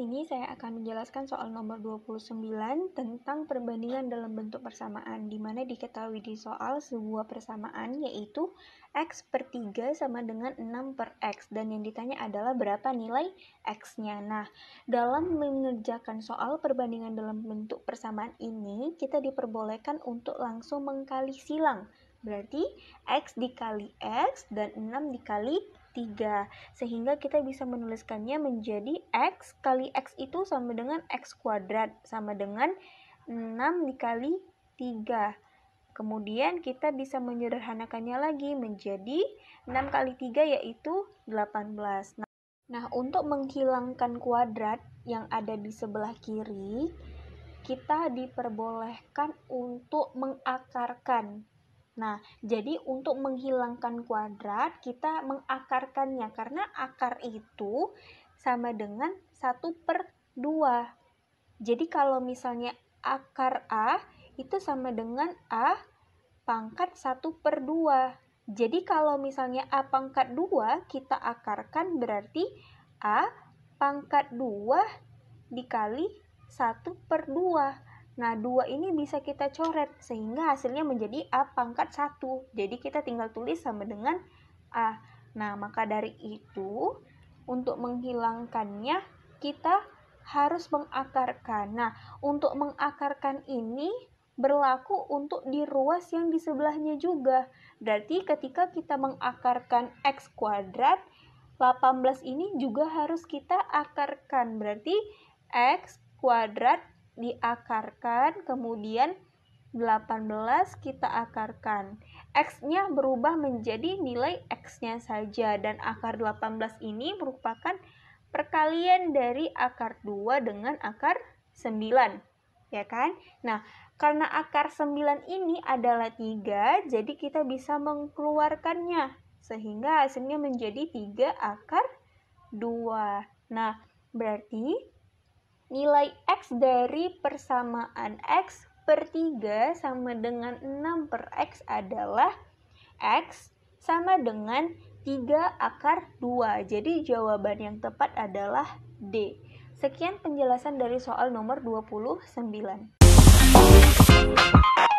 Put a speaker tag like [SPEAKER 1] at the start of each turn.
[SPEAKER 1] sini saya akan menjelaskan soal nomor 29 tentang perbandingan dalam bentuk persamaan, di mana diketahui di soal sebuah persamaan yaitu X per 3 sama dengan 6 per X, dan yang ditanya adalah berapa nilai X-nya. Nah, dalam mengerjakan soal perbandingan dalam bentuk persamaan ini, kita diperbolehkan untuk langsung mengkali silang, berarti X dikali X dan 6 dikali 3 sehingga kita bisa menuliskannya menjadi x kali x itu sama dengan x kuadrat sama dengan 6 dikali 3 kemudian kita bisa menyederhanakannya lagi menjadi 6 kali 3 yaitu 18 nah, nah untuk menghilangkan kuadrat yang ada di sebelah kiri kita diperbolehkan untuk mengakarkan Nah, jadi untuk menghilangkan kuadrat, kita mengakarkannya karena akar itu sama dengan 1 per 2. Jadi kalau misalnya akar A itu sama dengan A pangkat 1 per 2. Jadi kalau misalnya A pangkat 2 kita akarkan berarti A pangkat 2 dikali 1 per 2. Nah, dua ini bisa kita coret sehingga hasilnya menjadi A pangkat 1. Jadi kita tinggal tulis sama dengan A. Nah, maka dari itu untuk menghilangkannya kita harus mengakarkan. Nah, untuk mengakarkan ini berlaku untuk di ruas yang di sebelahnya juga. Berarti ketika kita mengakarkan x kuadrat 18 ini juga harus kita akarkan. Berarti x kuadrat diakarkan, kemudian 18 kita akarkan. X-nya berubah menjadi nilai X-nya saja dan akar 18 ini merupakan perkalian dari akar 2 dengan akar 9. Ya kan? Nah, karena akar 9 ini adalah 3, jadi kita bisa mengeluarkannya sehingga hasilnya menjadi 3 akar 2. Nah, berarti Nilai X dari persamaan X per 3 sama dengan 6 per X adalah X sama dengan 3 akar 2. Jadi jawaban yang tepat adalah D. Sekian penjelasan dari soal nomor 29.